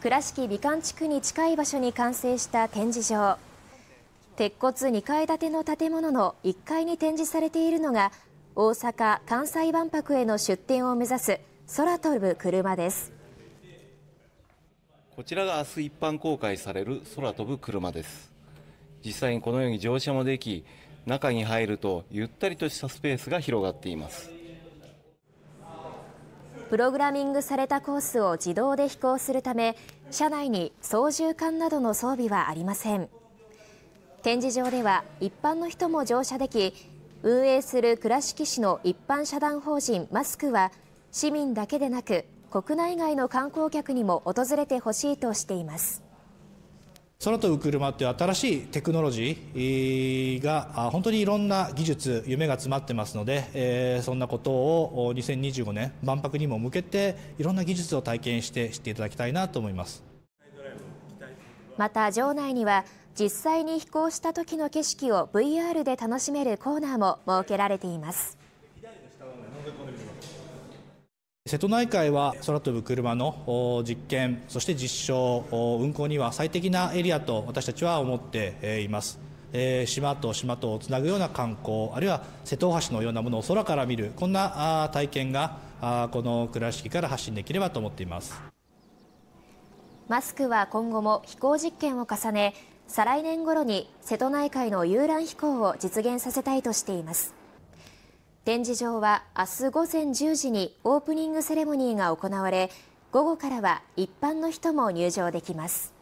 倉敷美観地区に近い場所に完成した展示場鉄骨2階建ての建物の1階に展示されているのが大阪・関西万博への出展を目指す空飛ぶ車ですこちらが明日一般公開される空飛ぶ車です実際にこのように乗車もでき中に入るとゆったりとしたスペースが広がっていますプログラミングされたコースを自動で飛行するため車内に操縦桿などの装備はありません展示場では一般の人も乗車でき運営する倉敷市の一般社団法人マスクは市民だけでなく国内外の観光客にも訪れてほしいとしています空飛ぶ車っていう新しいテクノロジーが本当にいろんな技術夢が詰まってますので、そんなことを2025年万博にも向けていろんな技術を体験して知っていただきたいなと思いますまた場内には実際に飛行した時の景色を VR で楽しめるコーナーも設けられています。瀬戸内海は空飛ぶ車の実験そして実証運行には最適なエリアと私たちは思っています。え島と島とをつなぐような観光あるいは瀬戸大橋のようなものを空から見るこんな体験があこの倉敷から発信できればと思っていますマスクは今後も飛行実験を重ね再来年頃に瀬戸内海の遊覧飛行を実現させたいとしています展示場は明日午前10時にオープニングセレモニーが行われ午後からは一般の人も入場できます。